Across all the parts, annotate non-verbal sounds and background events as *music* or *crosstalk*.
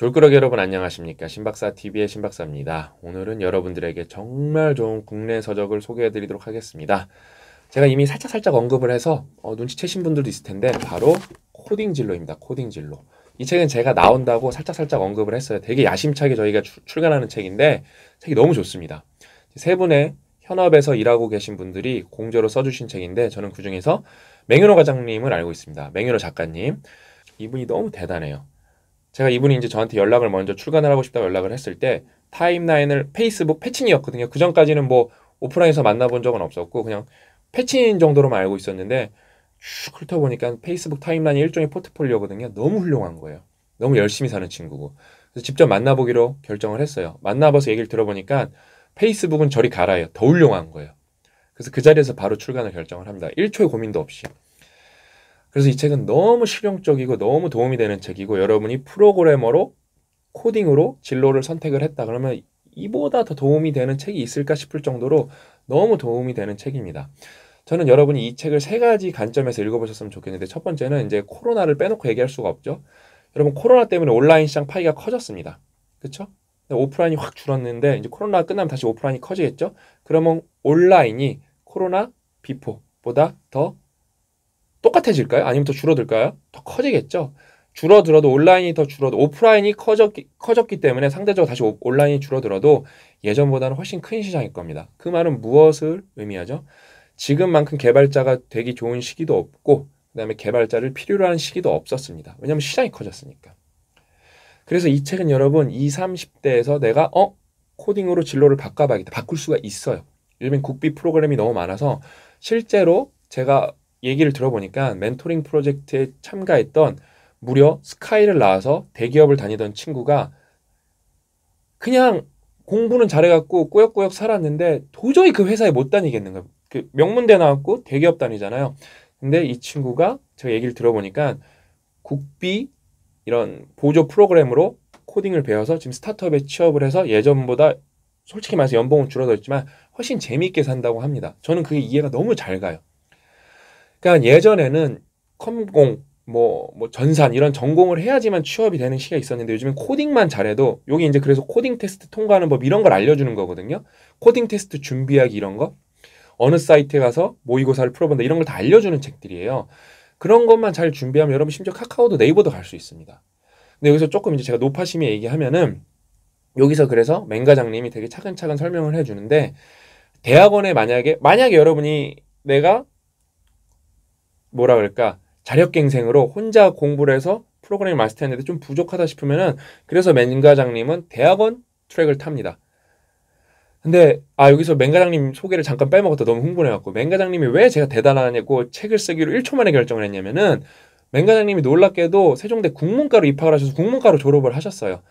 졸그럭 여러분 안녕하십니까 신박사TV의 신박사입니다. 오늘은 여러분들에게 정말 좋은 국내 서적을 소개해드리도록 하겠습니다. 제가 이미 살짝살짝 언급을 해서 어, 눈치채신 분들도 있을 텐데 바로 코딩진로입니다. 코딩진로. 이 책은 제가 나온다고 살짝살짝 언급을 했어요. 되게 야심차게 저희가 출, 출간하는 책인데 책이 너무 좋습니다. 세 분의 현업에서 일하고 계신 분들이 공저로 써주신 책인데 저는 그중에서 맹윤호 과장님을 알고 있습니다. 맹윤호 작가님. 이분이 너무 대단해요. 제가 이분이 이제 저한테 연락을 먼저 출간을 하고 싶다고 연락을 했을 때 타임라인을 페이스북 패친이었거든요. 그 전까지는 뭐 오프라인에서 만나본 적은 없었고 그냥 패친 정도로만 알고 있었는데 쭉 훑어보니까 페이스북 타임라인이 일종의 포트폴리오거든요. 너무 훌륭한 거예요. 너무 열심히 사는 친구고 그래서 직접 만나보기로 결정을 했어요. 만나봐서 얘기를 들어보니까 페이스북은 저리 가라예요. 더 훌륭한 거예요. 그래서 그 자리에서 바로 출간을 결정을 합니다. 1초의 고민도 없이. 그래서 이 책은 너무 실용적이고 너무 도움이 되는 책이고 여러분이 프로그래머로 코딩으로 진로를 선택을 했다 그러면 이보다 더 도움이 되는 책이 있을까 싶을 정도로 너무 도움이 되는 책입니다. 저는 여러분이 이 책을 세 가지 관점에서 읽어보셨으면 좋겠는데 첫 번째는 이제 코로나를 빼놓고 얘기할 수가 없죠. 여러분 코로나 때문에 온라인 시장 파이가 커졌습니다. 그렇죠? 오프라인이 확 줄었는데 이제 코로나 가 끝나면 다시 오프라인이 커지겠죠? 그러면 온라인이 코로나 비포보다 더 똑같아질까요? 아니면 더 줄어들까요? 더 커지겠죠. 줄어들어도 온라인이 더 줄어도 오프라인이 커졌기, 커졌기 때문에 상대적으로 다시 오, 온라인이 줄어들어도 예전보다는 훨씬 큰 시장일 겁니다. 그 말은 무엇을 의미하죠? 지금만큼 개발자가 되기 좋은 시기도 없고 그다음에 개발자를 필요로 하는 시기도 없었습니다. 왜냐하면 시장이 커졌으니까. 그래서 이 책은 여러분 2, 0 30대에서 내가 어 코딩으로 진로를 바꿔봐야겠다. 바꿀 수가 있어요. 요즘 엔 국비 프로그램이 너무 많아서 실제로 제가 얘기를 들어보니까 멘토링 프로젝트에 참가했던 무려 스카이를 나와서 대기업을 다니던 친구가 그냥 공부는 잘해갖고 꾸역꾸역 살았는데 도저히 그 회사에 못 다니겠는 거예요. 그 명문대 나왔고 대기업 다니잖아요. 근데 이 친구가 제가 얘기를 들어보니까 국비 이런 보조 프로그램으로 코딩을 배워서 지금 스타트업에 취업을 해서 예전보다 솔직히 말해서 연봉은 줄어들었지만 훨씬 재미있게 산다고 합니다. 저는 그게 이해가 너무 잘 가요. 그러니까 예전에는 컴공 뭐, 뭐 전산 이런 전공을 해야지만 취업이 되는 시기가 있었는데 요즘엔 코딩만 잘해도 여기 이제 그래서 코딩 테스트 통과하는 법 이런 걸 알려주는 거거든요. 코딩 테스트 준비하기 이런 거 어느 사이트에 가서 모의고사를 풀어본다 이런 걸 다 알려주는 책들이에요. 그런 것만 잘 준비하면 여러분 심지어 카카오도 네이버도 갈 수 있습니다. 근데 여기서 조금 이제 제가 노파심에 얘기하면은 여기서 그래서 맹과장님이 되게 차근차근 설명을 해주는데 대학원에 만약에 만약에 여러분이 내가 뭐라 그럴까 자력갱생으로 혼자 공부를 해서 프로그램을 마스터했는데 좀 부족하다 싶으면은 그래서 맹과장님은 대학원 트랙을 탑니다. 근데 아 여기서 맹과장님 소개를 잠깐 빼먹었다 너무 흥분해갖고 맹과장님이 왜 제가 대단하냐고 책을 쓰기로 1초 만에 결정을 했냐면은 맹과장님이 놀랍게도 세종대 국문과로 입학을 하셔서 국문과로 졸업을 하셨어요.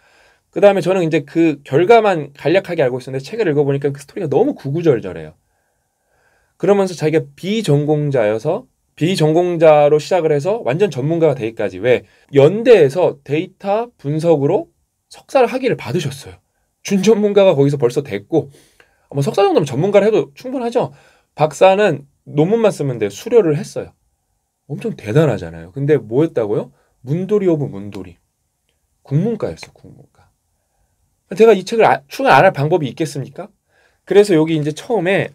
그 다음에 저는 이제 그 결과만 간략하게 알고 있었는데 책을 읽어보니까 그 스토리가 너무 구구절절해요. 그러면서 자기가 비전공자여서 비전공자로 시작을 해서 완전 전문가가 되기까지 왜 연대에서 데이터 분석으로 석사를 학위를 받으셨어요. 준전문가가 거기서 벌써 됐고 뭐 석사 정도면 전문가를 해도 충분하죠. 박사는 논문만 쓰면 돼 수료를 했어요. 엄청 대단하잖아요. 근데 뭐였다고요? 문돌이 오브 문돌이 국문과였어 국문과. 제가 이 책을 아, 출간 안할 방법이 있겠습니까? 그래서 여기 이제 처음에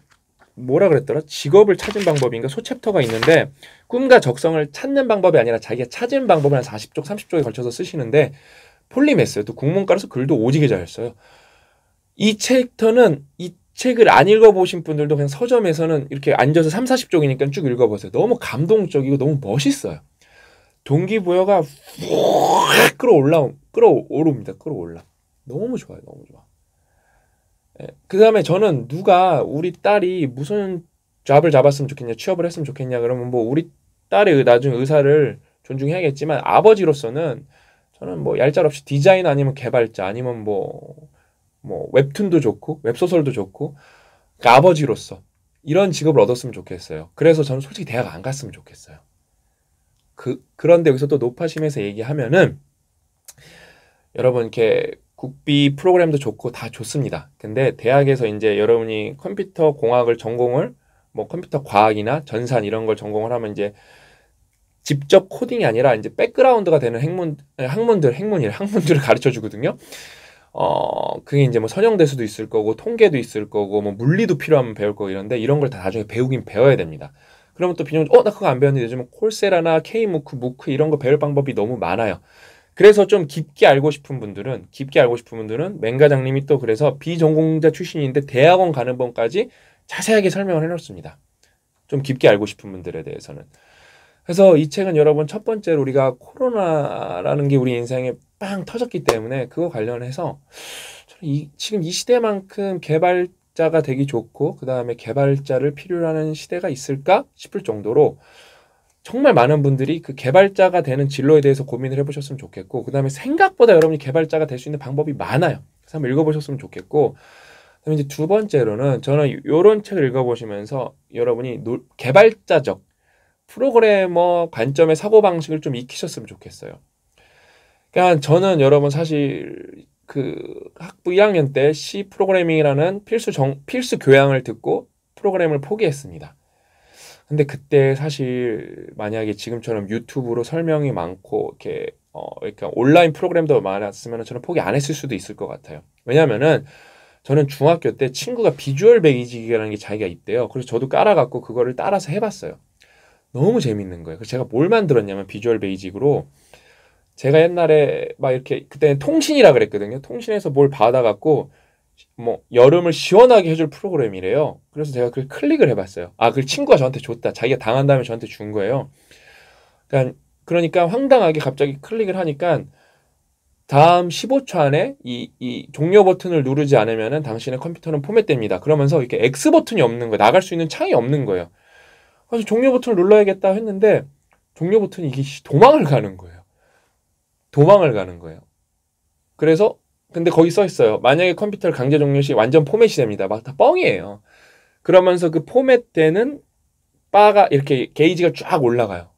뭐라 그랬더라? 직업을 찾은 방법인가? 소챕터가 있는데 꿈과 적성을 찾는 방법이 아니라 자기가 찾은 방법을 한 40쪽, 30쪽에 걸쳐서 쓰시는데 폴리메스요. 또 국문과로서 글도 오지게 잘 써요. 이 챕터는 이 책을 안 읽어보신 분들도 그냥 서점에서는 이렇게 앉아서 3, 40쪽이니까 쭉 읽어보세요. 너무 감동적이고 너무 멋있어요. 동기부여가 확 끌어올라, 끌어오릅니다. 끌어올라. 너무 좋아요. 너무 좋아. 예, 그 다음에 저는 누가 우리 딸이 무슨 잡을 잡았으면 좋겠냐, 취업을 했으면 좋겠냐, 그러면 뭐 우리 딸의 나중에 의사를 존중해야겠지만 아버지로서는 저는 뭐 얄짤없이 디자인 아니면 개발자 아니면 뭐, 뭐 웹툰도 좋고 웹소설도 좋고 그러니까 아버지로서 이런 직업을 얻었으면 좋겠어요. 그래서 저는 솔직히 대학 안 갔으면 좋겠어요. 그, 그런데 여기서 또 노파심에서 얘기하면은 여러분 이렇게 국비 프로그램도 좋고 다 좋습니다. 근데 대학에서 이제 여러분이 컴퓨터 공학을 전공을 뭐 컴퓨터 과학이나 전산 이런 걸 전공을 하면 이제 직접 코딩이 아니라 이제 백그라운드가 되는 학문 학문들 학문이 *laughs* 학문들을 가르쳐 주거든요. 어 그게 이제 뭐 선형대수도 있을 거고 통계도 있을 거고 뭐 물리도 필요하면 배울 거고 이런데 이런 걸 다 나중에 배우긴 배워야 됩니다. 그러면 또 비념 어나 그거 안 배웠는데 요즘 은 콜세라나 케이 무크 무크 이런 거 배울 방법이 너무 많아요. 그래서 좀 깊게 알고 싶은 분들은 깊게 알고 싶은 분들은 맹과장님이또 그래서 비전공자 출신인데 대학원 가는 법까지 자세하게 설명을 해놓습니다. 좀 깊게 알고 싶은 분들에 대해서는. 그래서 이 책은 여러분 첫 번째로 우리가 코로나라는 게 우리 인생에 빵 터졌기 때문에 그거 관련해서 저는 이, 지금 이 시대만큼 개발자가 되기 좋고 그 다음에 개발자를 필요로 하는 시대가 있을까 싶을 정도로 정말 많은 분들이 그 개발자가 되는 진로에 대해서 고민을 해보셨으면 좋겠고 그 다음에 생각보다 여러분이 개발자가 될 수 있는 방법이 많아요. 그래서 한번 읽어보셨으면 좋겠고 그다음에 이제 두 번째로는 저는 이런 책을 읽어보시면서 여러분이 노, 개발자적 프로그래머 관점의 사고 방식을 좀 익히셨으면 좋겠어요. 그러니까 저는 여러분 사실 그 학부 2학년 때 C 프로그래밍이라는 필수 정 필수 교양을 듣고 프로그램을 포기했습니다. 근데 그때 사실 만약에 지금처럼 유튜브로 설명이 많고 이렇게 어이러니 그러니까 온라인 프로그램도 많았으면 저는 포기 안 했을 수도 있을 것 같아요. 왜냐면은 저는 중학교 때 친구가 비주얼 베이직이라는 게 자기가 있대요. 그래서 저도 깔아갖고 그거를 따라서 해봤어요. 너무 재밌는 거예요. 그래서 제가 뭘 만들었냐면 비주얼 베이직으로 제가 옛날에 막 이렇게 그때는 통신이라 그랬거든요. 통신에서 뭘 받아갖고 뭐 여름을 시원하게 해줄 프로그램이래요. 그래서 제가 그 클릭을 해봤어요. 아, 그 친구가 저한테 줬다. 자기가 당한 다음에 저한테 준 거예요. 그러니까, 그러니까 황당하게 갑자기 클릭을 하니까 다음 15초 안에 이, 이 종료 버튼을 누르지 않으면 당신의 컴퓨터는 포맷됩니다. 그러면서 이렇게 X 버튼이 없는 거예요. 나갈 수 있는 창이 없는 거예요. 그래서 종료 버튼을 눌러야겠다 했는데 종료 버튼이 이게 도망을 가는 거예요. 도망을 가는 거예요. 그래서 근데 거기 써 있어요. 만약에 컴퓨터를 강제 종료 시 완전 포맷이 됩니다. 막 다 뻥이에요. 그러면서 그 포맷 때는 바가 이렇게 게이지가 쫙 올라가요.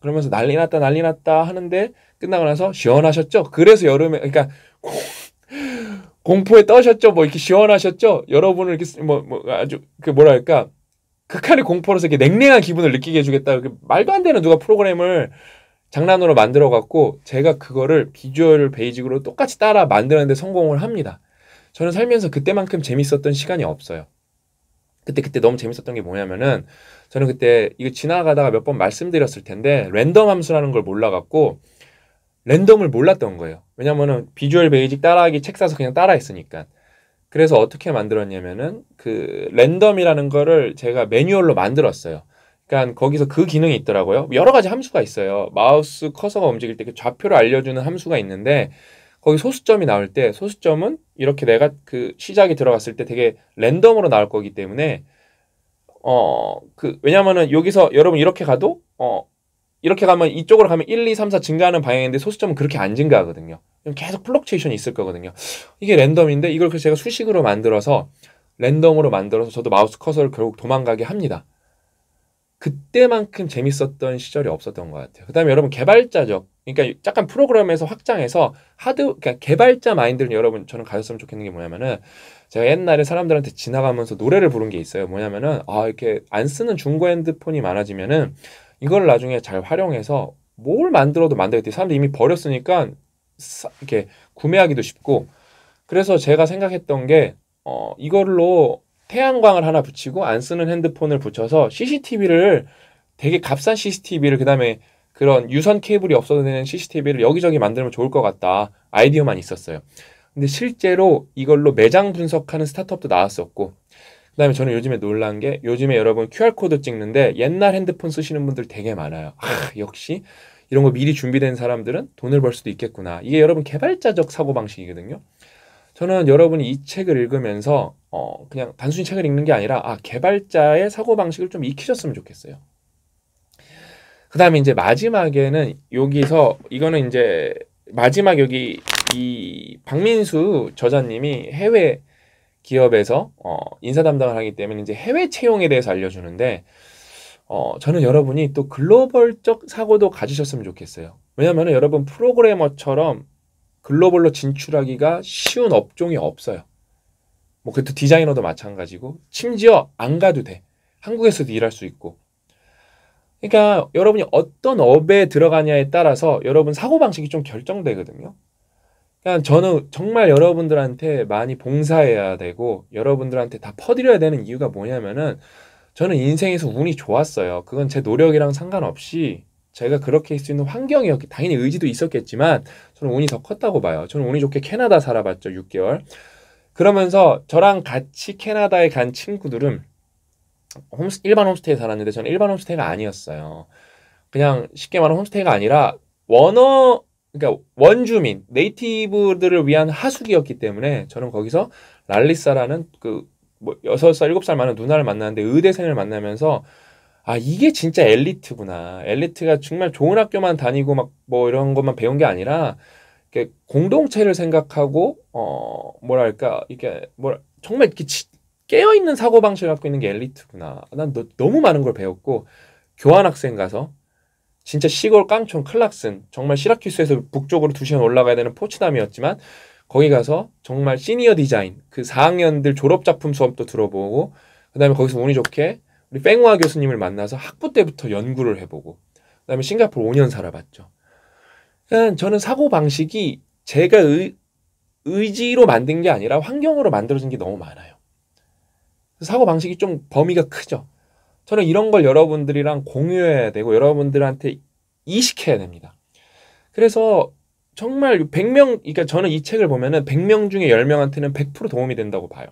그러면서 난리 났다 난리 났다 하는데 끝나고 나서 시원하셨죠? 그래서 여름에 그러니까 *laughs* 공포에 떠셨죠? 뭐 이렇게 시원하셨죠? 여러분을 이렇게 뭐, 뭐 아주 그 뭐랄까 극한의 공포로서 이렇게 냉랭한 기분을 느끼게 해주겠다. 그 말도 안 되는 누가 프로그램을 장난으로 만들어 갖고 제가 그거를 비주얼 베이직으로 똑같이 따라 만드는데 성공을 합니다. 저는 살면서 그때만큼 재밌었던 시간이 없어요. 그때 그때 너무 재밌었던 게 뭐냐면은 저는 그때 이거 지나가다가 몇 번 말씀드렸을 텐데 랜덤 함수라는 걸 몰라 갖고 랜덤을 몰랐던 거예요. 왜냐면은 비주얼 베이직 따라하기 책 사서 그냥 따라했으니까. 그래서 어떻게 만들었냐면은 그 랜덤이라는 거를 제가 매뉴얼로 만들었어요. 그러니까 거기서 그 기능이 있더라고요. 여러 가지 함수가 있어요. 마우스 커서가 움직일 때그 좌표를 알려주는 함수가 있는데 거기 소수점이 나올 때 소수점은 이렇게 내가 그 시작이 들어갔을 때 되게 랜덤으로 나올 거기 때문에 어 그 왜냐면은 여기서 여러분 이렇게 가도 어 이렇게 가면 이쪽으로 가면 1, 2, 3, 4 증가하는 방향인데 소수점은 그렇게 안 증가하거든요. 그럼 계속 플럭체이션이 있을 거거든요. 이게 랜덤인데 이걸 제가 수식으로 만들어서 랜덤으로 만들어서 저도 마우스 커서를 결국 도망가게 합니다. 그때만큼 재밌었던 시절이 없었던 것 같아요. 그다음에 여러분 개발자적 그러니까 약간 프로그램에서 확장해서 하드 그러니까 개발자 마인드를 여러분 저는 가졌으면 좋겠는 게 뭐냐면은 제가 옛날에 사람들한테 지나가면서 노래를 부른 게 있어요. 뭐냐면은 아 이렇게 안 쓰는 중고 핸드폰이 많아지면은 이걸 나중에 잘 활용해서 뭘 만들어도 만들겠대. 사람들이 이미 버렸으니까 이렇게 구매하기도 쉽고 그래서 제가 생각했던 게 어, 이걸로 태양광을 하나 붙이고 안 쓰는 핸드폰을 붙여서 CCTV를 되게 값싼 CCTV를 그다음에 그런 유선 케이블이 없어도 되는 CCTV를 여기저기 만들면 좋을 것 같다. 아이디어만 있었어요. 근데 실제로 이걸로 매장 분석하는 스타트업도 나왔었고 그다음에 저는 요즘에 놀란 게 요즘에 여러분 QR코드 찍는데 옛날 핸드폰 쓰시는 분들 되게 많아요. 아, 역시 이런 거 미리 준비된 사람들은 돈을 벌 수도 있겠구나. 이게 여러분 개발자적 사고방식이거든요. 저는 여러분이 이 책을 읽으면서 어, 그냥 단순히 책을 읽는 게 아니라 아, 개발자의 사고방식을 좀 익히셨으면 좋겠어요. 그 다음에 이제 마지막에는 여기서 이거는 이제 마지막 여기 이 박민수 저자님이 해외 기업에서 어, 인사 담당을 하기 때문에 이제 해외 채용에 대해서 알려주는데 어, 저는 여러분이 또 글로벌적 사고도 가지셨으면 좋겠어요. 왜냐하면 여러분 프로그래머처럼 글로벌로 진출하기가 쉬운 업종이 없어요. 뭐 그것도 디자이너도 마찬가지고 심지어 안 가도 돼. 한국에서도 일할 수 있고. 그러니까 여러분이 어떤 업에 들어가냐에 따라서 여러분 사고 방식이 좀 결정되거든요. 그러니까 저는 정말 여러분들한테 많이 봉사해야 되고 여러분들한테 다 퍼드려야 되는 이유가 뭐냐면은 저는 인생에서 운이 좋았어요. 그건 제 노력이랑 상관없이 자기가 그렇게 할 수 있는 환경이었기 당연히 의지도 있었겠지만 저는 운이 더 컸다고 봐요. 저는 운이 좋게 캐나다 살아봤죠. 6개월. 그러면서 저랑 같이 캐나다에 간 친구들은 홈스, 일반 홈스테이 에 살았는데 저는 일반 홈스테이가 아니었어요. 그냥 쉽게 말하면 홈스테이가 아니라 원어 그러니까 원주민 네이티브들을 위한 하숙이었기 때문에 저는 거기서 랄리사라는 그뭐 여섯 살 일곱 살 많은 누나를 만났는데 의대생을 만나면서 아 이게 진짜 엘리트구나. 엘리트가 정말 좋은 학교만 다니고 막 뭐 이런 것만 배운 게 아니라 이렇게 공동체를 생각하고 어 뭐랄까 이게 뭐라 정말 이렇게 깨어 있는 사고 방식을 갖고 있는 게 엘리트구나. 난 너, 너무 많은 걸 배웠고 교환 학생 가서 진짜 시골 깡촌 클락슨 정말 시라큐스에서 북쪽으로 두 시간 올라가야 되는 포츠담이었지만 거기 가서 정말 시니어 디자인 그 4학년들 졸업 작품 수업도 들어보고 그다음에 거기서 운이 좋게 우리 팽화 교수님을 만나서 학부 때부터 연구를 해보고 그다음에 싱가포르 5년 살아봤죠. 그러 그러니까 저는 사고 방식이 제가 의, 의지로 만든 게 아니라 환경으로 만들어진 게 너무 많아요. 사고 방식이 좀 범위가 크죠. 저는 이런 걸 여러분들이랑 공유해야 되고 여러분들한테 이식해야 됩니다. 그래서 정말 100명, 그러니까 저는 이 책을 보면은 100명 중에 10명한테는 100% 도움이 된다고 봐요.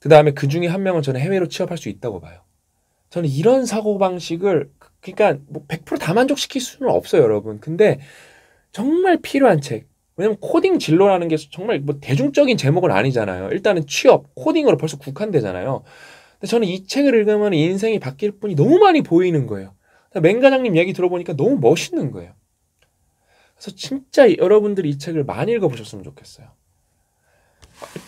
그 다음에 그 중에 한 명은 저는 해외로 취업할 수 있다고 봐요. 저는 이런 사고방식을, 그, 그러니까 뭐 100%다 만족시킬 수는 없어요, 여러분. 근데 정말 필요한 책. 왜냐면 코딩 진로라는 게 정말 뭐 대중적인 제목은 아니잖아요. 일단은 취업, 코딩으로 벌써 국한되잖아요. 근데 저는 이 책을 읽으면 인생이 바뀔 뿐이 너무 많이 보이는 거예요. 맹과장님 얘기 들어보니까 너무 멋있는 거예요. 그래서 진짜 여러분들이 이 책을 많이 읽어보셨으면 좋겠어요.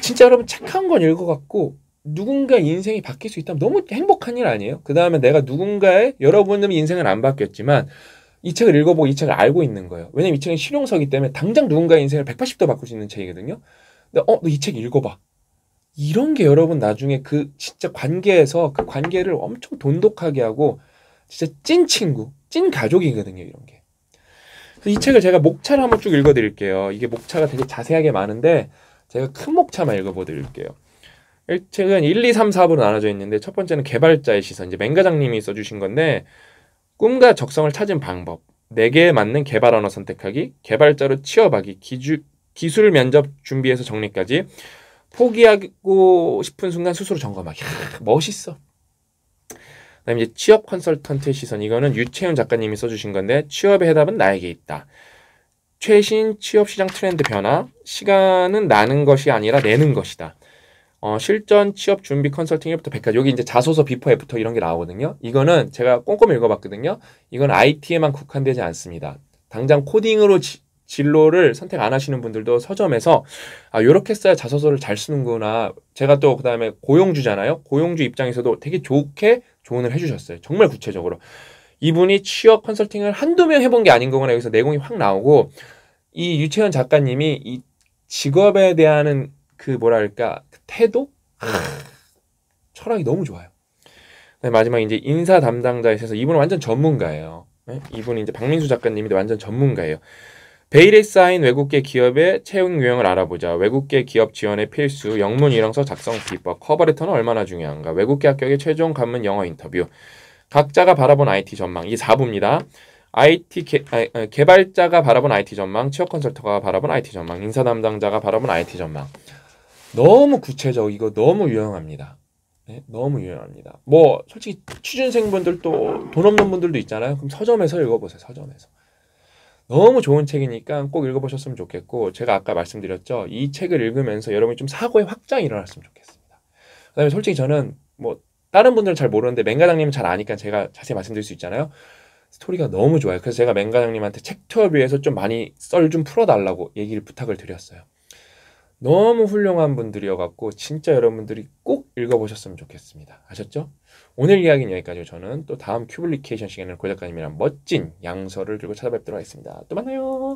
진짜 여러분 착한 건 읽어갖고 누군가 인생이 바뀔 수 있다면 너무 행복한 일 아니에요? 그 다음에 내가 누군가의 여러분의 인생은 안 바뀌었지만 이 책을 읽어보고 이 책을 알고 있는 거예요. 왜냐면 이 책은 실용서기 때문에 당장 누군가의 인생을 180도 바꿀 수 있는 책이거든요. 근데 어, 너 이 책 읽어봐. 이런 게 여러분 나중에 그 진짜 관계에서 그 관계를 엄청 돈독하게 하고 진짜 찐 친구, 찐 가족이거든요. 이런 게. 그래서 이 책을 제가 목차를 한번 쭉 읽어드릴게요. 이게 목차가 되게 자세하게 많은데 제가 큰 목차만 읽어보드릴게요. 책은 1, 2, 3, 4부로 나눠져 있는데 첫 번째는 개발자의 시선, 이제 맹가장님이 써주신 건데 꿈과 적성을 찾은 방법, 내게 맞는 개발 언어 선택하기, 개발자로 취업하기, 기주, 기술 면접 준비해서 정리까지 포기하고 싶은 순간 스스로 점검하기. 멋있어. 그다음에 이제 취업 컨설턴트의 시선 이거는 유채윤 작가님이 써주신 건데 취업의 해답은 나에게 있다. 최신 취업시장 트렌드 변화, 시간은 나는 것이 아니라 내는 것이다. 어, 실전 취업 준비 컨설팅 1부터 100까지. 여기 이제 자소서 비포 애프터 이런 게 나오거든요. 이거는 제가 꼼꼼히 읽어봤거든요. 이건 IT에만 국한되지 않습니다. 당장 코딩으로 지, 진로를 선택 안 하시는 분들도 서점에서 아 요렇게 써야 자소서를 잘 쓰는구나 제가 또 그다음에 고용주잖아요 고용주 입장에서도 되게 좋게 조언을 해주셨어요 정말 구체적으로 이분이 취업 컨설팅을 한두 명 해본 게 아닌 거구나 여기서 내공이 확 나오고 이 유채연 작가님이 이 직업에 대한 그 뭐랄까 그 태도 네. 철학이 너무 좋아요. 네, 마지막 이제 인사 담당자에 있서 이분은 완전 전문가예요. 네, 이분이 이제 박민수 작가님이 완전 전문가예요. 베일에 쌓인 외국계 기업의 채용 유형을 알아보자. 외국계 기업 지원의 필수, 영문 이형서 작성 비법, 커버레터는 얼마나 중요한가. 외국계 합격의 최종 관문 영어 인터뷰. 각자가 바라본 IT 전망 이 4부입니다. IT 개, 아, 아, 개발자가 바라본 IT 전망, 취업 컨설터가 바라본 IT 전망, 인사 담당자가 바라본 IT 전망. 너무 구체적이고 너무 유용합니다. 네, 너무 유용합니다. 뭐 솔직히 취준생분들도 돈 없는 분들도 있잖아요. 그럼 서점에서 읽어보세요. 서점에서. 너무 좋은 책이니까 꼭 읽어보셨으면 좋겠고 제가 아까 말씀드렸죠. 이 책을 읽으면서 여러분이 좀 사고의 확장이 일어났으면 좋겠습니다. 그다음에 솔직히 저는 뭐 다른 분들은 잘 모르는데 맹가장님은 잘 아니까 제가 자세히 말씀드릴 수 있잖아요. 스토리가 너무 좋아요. 그래서 제가 맹가장님한테 책투업위해서좀 많이 썰 좀 풀어달라고 얘기를 부탁을 드렸어요. 너무 훌륭한 분들이어갖고 진짜 여러분들이 꼭 읽어보셨으면 좋겠습니다. 아셨죠? 오늘 이야기는 여기까지요 저는 또 다음 큐블리케이션 시간에 고 작가님이랑 멋진 양서를 들고 찾아뵙도록 하겠습니다. 또 만나요.